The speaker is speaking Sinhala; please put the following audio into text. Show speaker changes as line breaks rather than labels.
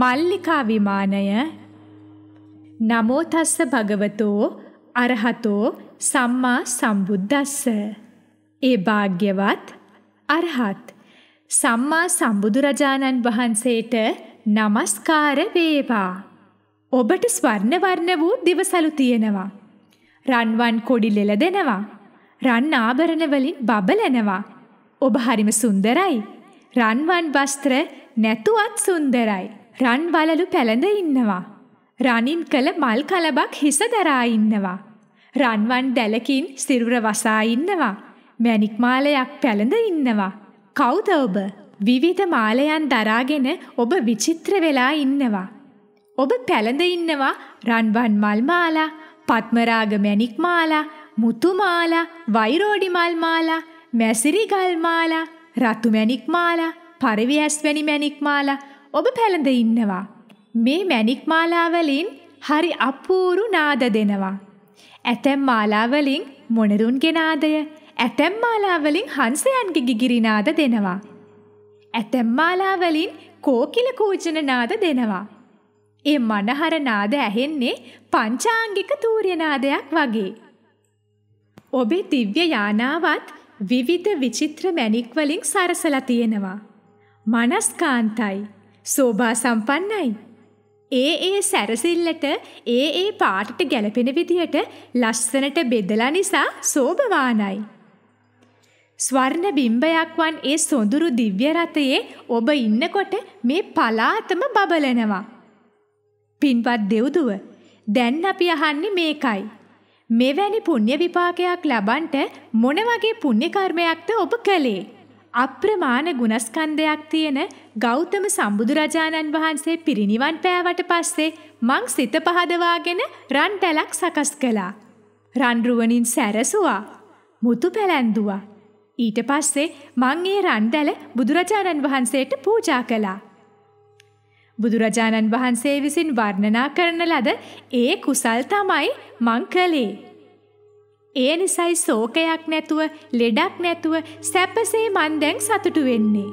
මල්ලිකා විමානය නමෝ තස්ස භගවතෝ අරහතෝ සම්මා සම්බුද්දස්ස ඒ භාග්‍යවත් අරහත් සම්මා සම්බුදු රජාණන් වහන්සේට নমස්කාර වේවා ඔබට ස්වර්ණ වර්ණ වූ දිවසලු තියෙනවා රන්වන් කොඩි ලෙල දෙනවා රන් ආභරණ වලින් බබලනවා ඔබ හරිම සුන්දරයි රන්වන් වස්ත්‍ර නැතුවත් සුන්දරයි රන් වලලු පැළඳ ඉන්නවා. රනින් කළ මල් කලබක් හිස දරා ඉන්නවා. රන්වන් දැලකින් සිරුර වසා ඉන්නවා. මැණික් මාලයක් පැළඳ ඉන්නවා. කවුද ඔබ? විවිධ මාලයන් දරාගෙන ඔබ විචිත්‍ර වෙලා ඉන්නවා. ඔබ පැළඳ ඉන්නවා රන්වන් මල් මාලා, පත්මරාග මැණික් මාලා, මුතු මාලා, වෛරෝඩි මල් මාලා, මැසිරි ගල් මාලා, රතු මැණික් මාලා, පරිවියස් වැනි මැණික් මාලා ඔබ පැළඳ ඉන්නවා. මේ මැණික් මාලාවලින් හරි අපූරු නාද දෙනවා. ඇතැම් මාලාවලින් මොනරුන්ගේ නාදය, ඇතැම් මාලාවලින් හංසයන්ගේ ගිගිරි නාද දෙනවා. ඇතැම් මාලාවලින් කෝකිල කූජන නාද දෙනවා. ඒ මනහර නාද ඇහෙන්නේ පංචාංගික තූර්ය නාදයක් වගේ. ඔබේ දිව්‍ය යානාවත් විවිධ විචිත්‍ර මැණික් වලින් සරසලා තියෙනවා. මනස්කාන්තයි සෝභා සම්පන්නයි. ඒ ඒ සැරසිල්ලට ඒ ඒ පාටට ගැලපෙන විදියට ලස්සනට බෙදලා නිසා සෝභවානයි. ස්වර්ණ බිම්බයක් වන් ඒ සොඳුරු දිව්‍ය රතයේ ඔබ ඉන්නකොට මේ පලාතම බබලනවා. පින්වත් දෙව්දුව, දැන් අපි අහන්නේ මේකයි. මෙවැනි පුණ්‍ය විපාකයක් ලබන්ට මොන වගේ පුණ්‍ය කර්මයක්ද ඔබ කළේ? අප්‍රමාණ ගුණස්කන්ධයක් තියෙන ගෞතම සම්බුදුරජාණන් වහන්සේ පිරිනිවන් පෑවට පස්සේ මං සිත පහදවාගෙන රන් පැලක් සකස් කළා. රන් රුවණින් සැරසුවා. මුතු පැලැන්දුවා. ඊට පස්සේ මං ඒ රන් දැල බුදුරජාණන් වහන්සේට පූජා කළා. බුදුරජාණන් වහන්සේ විසින් වර්ණනා කරන ලද ඒ කුසල් තමයි මං කළේ. ඒ නිසයි සෝකයක් නැතුව ලෙඩක් නැතුව සැපසේ මන් දැන් සතුටු වෙන්නේ.